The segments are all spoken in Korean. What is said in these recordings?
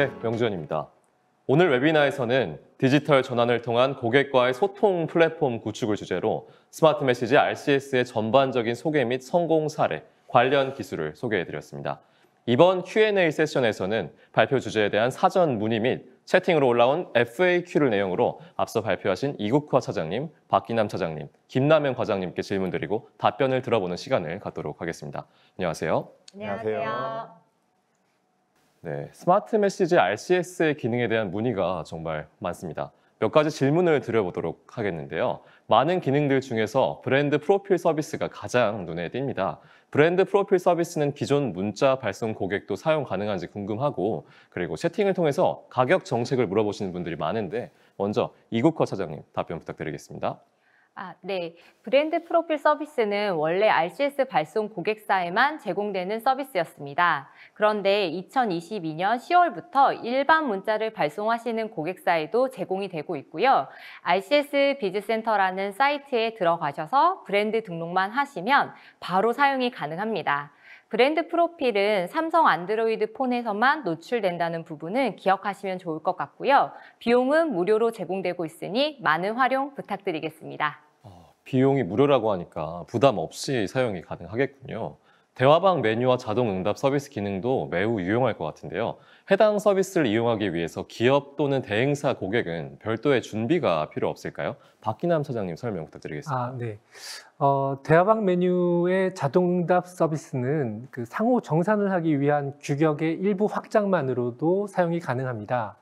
네, 명주현입니다. 오늘 웨비나에서는 디지털 전환을 통한 고객과의 소통 플랫폼 구축을 주제로 스마트 메시지 RCS의 전반적인 소개 및 성공 사례, 관련 기술을 소개해드렸습니다. 이번 Q&A 세션에서는 발표 주제에 대한 사전 문의 및 채팅으로 올라온 FAQ를 내용으로 앞서 발표하신 이국화 차장님, 박기남 차장님, 김남현 과장님께 질문드리고 답변을 들어보는 시간을 갖도록 하겠습니다. 안녕하세요. 안녕하세요. 네, 스마트 메시지 RCS의 기능에 대한 문의가 정말 많습니다. 몇 가지 질문을 드려보도록 하겠는데요. 많은 기능들 중에서 브랜드 프로필 서비스가 가장 눈에 띕니다. 브랜드 프로필 서비스는 기존 문자 발송 고객도 사용 가능한지 궁금하고 그리고 채팅을 통해서 가격 정책을 물어보시는 분들이 많은데 먼저 이국화 차장님 답변 부탁드리겠습니다. 아, 네. 브랜드 프로필 서비스는 원래 RCS 발송 고객사에만 제공되는 서비스였습니다. 그런데 2022년 10월부터 일반 문자를 발송하시는 고객사에도 제공이 되고 있고요. RCS 비즈센터라는 사이트에 들어가셔서 브랜드 등록만 하시면 바로 사용이 가능합니다. 브랜드 프로필은 삼성 안드로이드 폰에서만 노출된다는 부분은 기억하시면 좋을 것 같고요. 비용은 무료로 제공되고 있으니 많은 활용 부탁드리겠습니다. 어, 비용이 무료라고 하니까 부담 없이 사용이 가능하겠군요. 대화방 메뉴와 자동 응답 서비스 기능도 매우 유용할 것 같은데요. 해당 서비스를 이용하기 위해서 기업 또는 대행사 고객은 별도의 준비가 필요 없을까요? 박기남 사장님 설명 부탁드리겠습니다. 아, 네. 어, 대화방 메뉴의 자동 응답 서비스는 그 상호 정산을 하기 위한 규격의 일부 확장만으로도 사용이 가능합니다.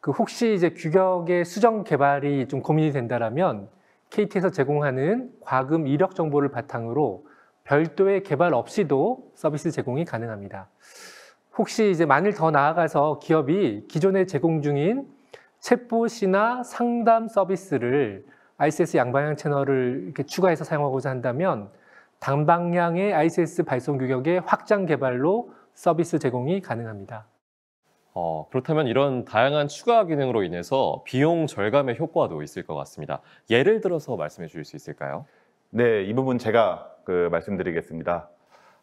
그 혹시 이제 규격의 수정 개발이 좀 고민이 된다면 KT에서 제공하는 과금 이력 정보를 바탕으로 별도의 개발 없이도 서비스 제공이 가능합니다. 혹시 이제 만일 더 나아가서 기업이 기존에 제공 중인 챗봇이나 상담 서비스를 ICS 양방향 채널을 이렇게 추가해서 사용하고자 한다면 당방향의 ICS 발송 규격의 확장 개발로 서비스 제공이 가능합니다. 어, 그렇다면 이런 다양한 추가 기능으로 인해서 비용 절감의 효과도 있을 것 같습니다. 예를 들어서 말씀해 주실 수 있을까요? 네, 이 부분 제가 그 말씀드리겠습니다.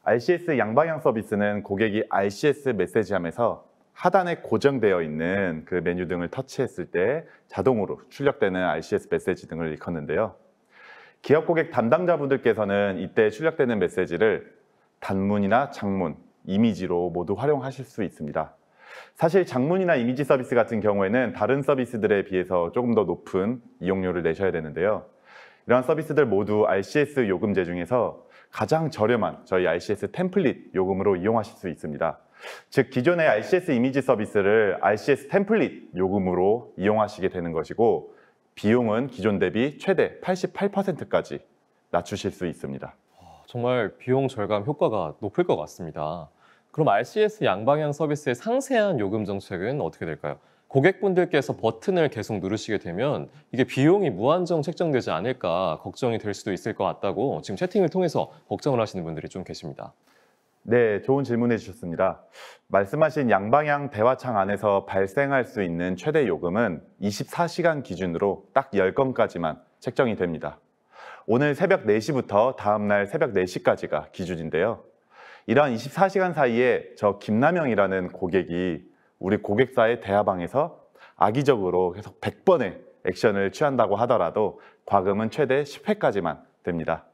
RCS 양방향 서비스는 고객이 RCS 메시지함에서 하단에 고정되어 있는 그 메뉴 등을 터치했을 때 자동으로 출력되는 RCS 메시지 등을 일컫는데요. 기업 고객 담당자분들께서는 이때 출력되는 메시지를 단문이나 장문, 이미지로 모두 활용하실 수 있습니다. 사실 장문이나 이미지 서비스 같은 경우에는 다른 서비스들에 비해서 조금 더 높은 이용료를 내셔야 되는데요. 이러한 서비스들 모두 RCS 요금제 중에서 가장 저렴한 저희 RCS 템플릿 요금으로 이용하실 수 있습니다. 즉 기존의 RCS 이미지 서비스를 RCS 템플릿 요금으로 이용하시게 되는 것이고 비용은 기존 대비 최대 88%까지 낮추실 수 있습니다. 아, 정말 비용 절감 효과가 높을 것 같습니다. 그럼 RCS 양방향 서비스의 상세한 요금 정책은 어떻게 될까요? 고객분들께서 버튼을 계속 누르시게 되면 이게 비용이 무한정 책정되지 않을까 걱정이 될 수도 있을 것 같다고 지금 채팅을 통해서 걱정을 하시는 분들이 좀 계십니다. 네, 좋은 질문해 주셨습니다. 말씀하신 양방향 대화창 안에서 발생할 수 있는 최대 요금은 24시간 기준으로 딱 10건까지만 책정이 됩니다. 오늘 새벽 4시부터 다음날 새벽 4시까지가 기준인데요. 이러한 24시간 사이에 저 김남영이라는 고객이 우리 고객사의 대화방에서 악의적으로 계속 100번의 액션을 취한다고 하더라도 과금은 최대 10회까지만 됩니다.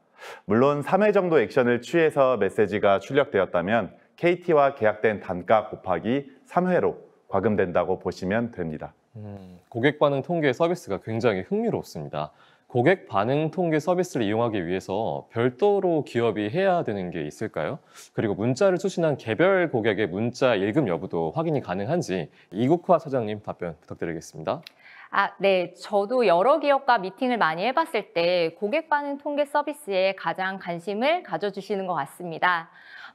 물론 3회 정도 액션을 취해서 메시지가 출력되었다면 KT와 계약된 단가 곱하기 3회로 과금된다고 보시면 됩니다. 음, 고객 반응 통계 서비스가 굉장히 흥미롭습니다. 고객 반응 통계 서비스를 이용하기 위해서 별도로 기업이 해야 되는 게 있을까요? 그리고 문자를 추신한 개별 고객의 문자 예금 여부도 확인이 가능한지 이국화 사장님 답변 부탁드리겠습니다. 아, 네. 저도 여러 기업과 미팅을 많이 해봤을 때 고객 반응 통계 서비스에 가장 관심을 가져주시는 것 같습니다.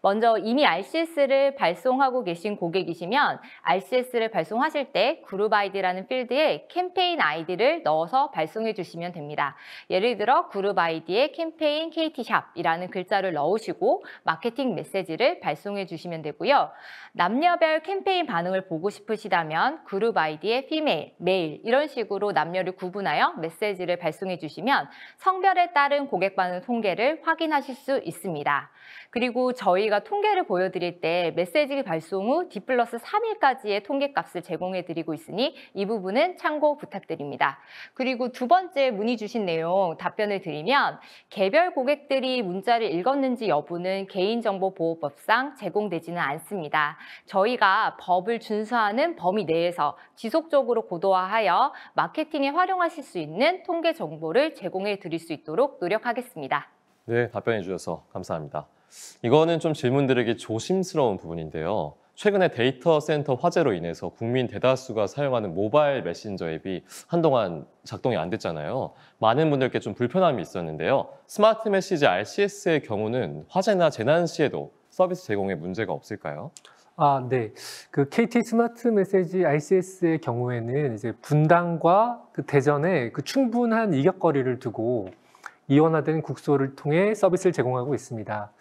먼저 이미 RCS를 발송하고 계신 고객이시면 RCS를 발송하실 때 그룹 아이디라는 필드에 캠페인 아이디를 넣어서 발송해 주시면 됩니다. 예를 들어 그룹 아이디에 캠페인 KT샵이라는 글자를 넣으시고 마케팅 메시지를 발송해 주시면 되고요. 남녀별 캠페인 반응을 보고 싶으시다면 그룹 아이디에 female, male 이런 식으로 남녀를 구분하여 메시지를 발송해 주시면 성별에 따른 고객 반응 통계를 확인하실 수 있습니다. 그리고 저희가 저희가 통계를 보여드릴 때 메시지 발송 후 D 플러스 3일까지의 통계값을 제공해드리고 있으니 이 부분은 참고 부탁드립니다. 그리고 두 번째 문의 주신 내용 답변을 드리면 개별 고객들이 문자를 읽었는지 여부는 개인정보보호법상 제공되지는 않습니다. 저희가 법을 준수하는 범위 내에서 지속적으로 고도화하여 마케팅에 활용하실 수 있는 통계 정보를 제공해 드릴 수 있도록 노력하겠습니다. 네, 답변해 주셔서 감사합니다. 이거는 좀 질문드리기 조심스러운 부분인데요. 최근에 데이터 센터 화재로 인해서 국민 대다수가 사용하는 모바일 메신저 앱이 한동안 작동이 안 됐잖아요. 많은 분들께 좀 불편함이 있었는데요. 스마트 메시지 RCS의 경우는 화재나 재난 시에도 서비스 제공에 문제가 없을까요? 아, 네. 그 KT 스마트 메시지 RCS의 경우에는 이제 분당과 그 대전에 그 충분한 이격거리를 두고 이원화된 국소를 통해 서비스를 제공하고 있습니다.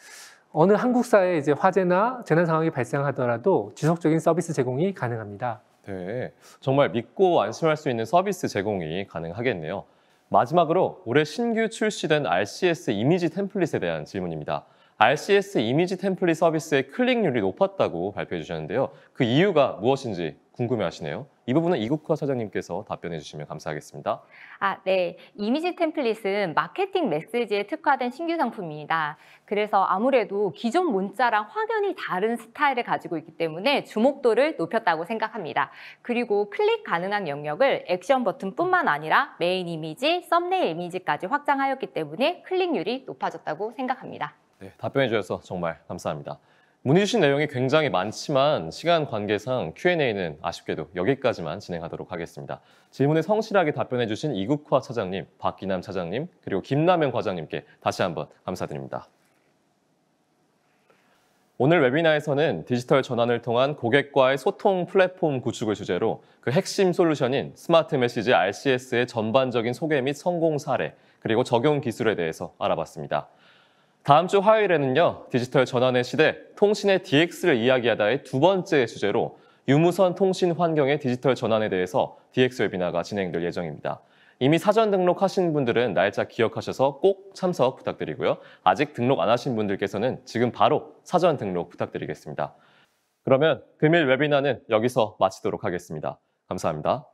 어느 한국사에 이제 화재나 재난 상황이 발생하더라도 지속적인 서비스 제공이 가능합니다. 네, 정말 믿고 안심할 수 있는 서비스 제공이 가능하겠네요. 마지막으로 올해 신규 출시된 RCS 이미지 템플릿에 대한 질문입니다. RCS 이미지 템플릿 서비스의 클릭률이 높았다고 발표해 주셨는데요. 그 이유가 무엇인지 궁금해하시네요. 이 부분은 이국화 사장님께서 답변해 주시면 감사하겠습니다. 아, 네. 이미지 템플릿은 마케팅 메시지에 특화된 신규 상품입니다. 그래서 아무래도 기존 문자랑 확연히 다른 스타일을 가지고 있기 때문에 주목도를 높였다고 생각합니다. 그리고 클릭 가능한 영역을 액션 버튼뿐만 아니라 메인 이미지, 썸네일 이미지까지 확장하였기 때문에 클릭률이 높아졌다고 생각합니다. 네, 답변해 주셔서 정말 감사합니다. 문의 주신 내용이 굉장히 많지만 시간 관계상 Q&A는 아쉽게도 여기까지만 진행하도록 하겠습니다. 질문에 성실하게 답변해 주신 이국화 차장님, 박기남 차장님, 그리고 김남현 과장님께 다시 한번 감사드립니다. 오늘 웨비나에서는 디지털 전환을 통한 고객과의 소통 플랫폼 구축을 주제로 그 핵심 솔루션인 스마트 메시지 RCS의 전반적인 소개 및 성공 사례, 그리고 적용 기술에 대해서 알아봤습니다. 다음 주 화요일에는요, 디지털 전환의 시대, 통신의 DX를 이야기하다의 두 번째 주제로 유무선 통신 환경의 디지털 전환에 대해서 DX 웹이나가 진행될 예정입니다. 이미 사전 등록하신 분들은 날짜 기억하셔서 꼭 참석 부탁드리고요. 아직 등록 안 하신 분들께서는 지금 바로 사전 등록 부탁드리겠습니다. 그러면 금일 웨비나는 여기서 마치도록 하겠습니다. 감사합니다.